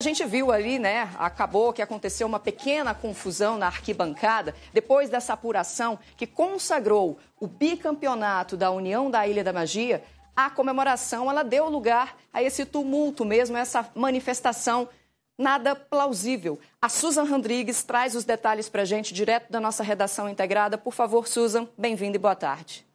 A gente viu ali, né? Acabou que aconteceu uma pequena confusão na arquibancada depois dessa apuração que consagrou o bicampeonato da União da Ilha da Magia. A comemoração ela deu lugar a esse tumulto mesmo, essa manifestação nada plausível. A Susan Rodrigues traz os detalhes para gente direto da nossa redação integrada. Por favor, Susan, bem-vinda e boa tarde.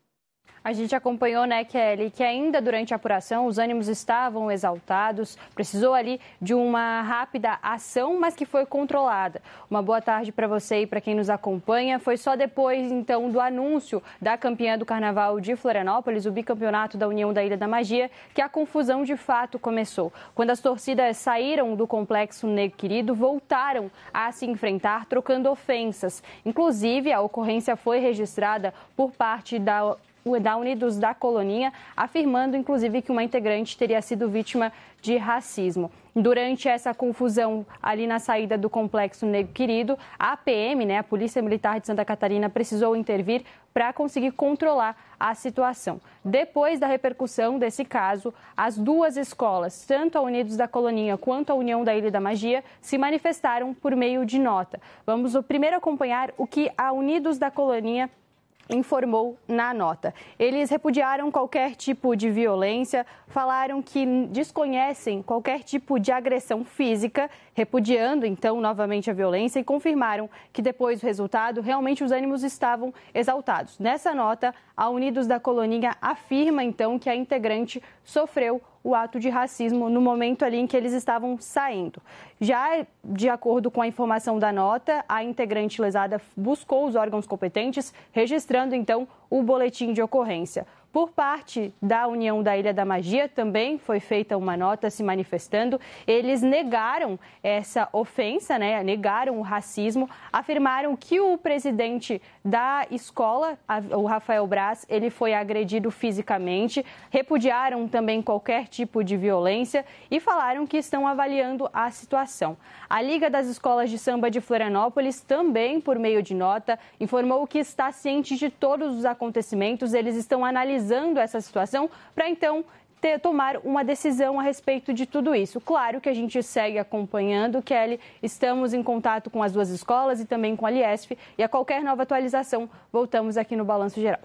A gente acompanhou, né, Kelly, que ainda durante a apuração os ânimos estavam exaltados, precisou ali de uma rápida ação, mas que foi controlada. Uma boa tarde para você e para quem nos acompanha. Foi só depois, então, do anúncio da campeã do Carnaval de Florianópolis, o bicampeonato da União da Ilha da Magia, que a confusão de fato começou. Quando as torcidas saíram do complexo Negro Querido, voltaram a se enfrentar, trocando ofensas. Inclusive, a ocorrência foi registrada por parte da da Unidos da Coloninha, afirmando inclusive que uma integrante teria sido vítima de racismo. Durante essa confusão ali na saída do complexo Negro Querido, a PM, né, a Polícia Militar de Santa Catarina, precisou intervir para conseguir controlar a situação. Depois da repercussão desse caso, as duas escolas, tanto a Unidos da Coloninha quanto a União da Ilha da Magia, se manifestaram por meio de nota. Vamos primeiro acompanhar o que a Unidos da Coloninha informou na nota. Eles repudiaram qualquer tipo de violência, falaram que desconhecem qualquer tipo de agressão física, repudiando então novamente a violência e confirmaram que depois do resultado realmente os ânimos estavam exaltados. Nessa nota, a Unidos da Colônia afirma então que a integrante sofreu o ato de racismo no momento ali em que eles estavam saindo. Já de acordo com a informação da nota, a integrante lesada buscou os órgãos competentes, registrando então o boletim de ocorrência. Por parte da União da Ilha da Magia, também foi feita uma nota se manifestando. Eles negaram essa ofensa, né? negaram o racismo, afirmaram que o presidente da escola, o Rafael Braz, ele foi agredido fisicamente, repudiaram também qualquer tipo de violência e falaram que estão avaliando a situação. A Liga das Escolas de Samba de Florianópolis também, por meio de nota, informou que está ciente de todos os acontecimentos, eles estão analisando analisando essa situação para então ter, tomar uma decisão a respeito de tudo isso. Claro que a gente segue acompanhando, Kelly, estamos em contato com as duas escolas e também com a Liesf e a qualquer nova atualização voltamos aqui no Balanço Geral.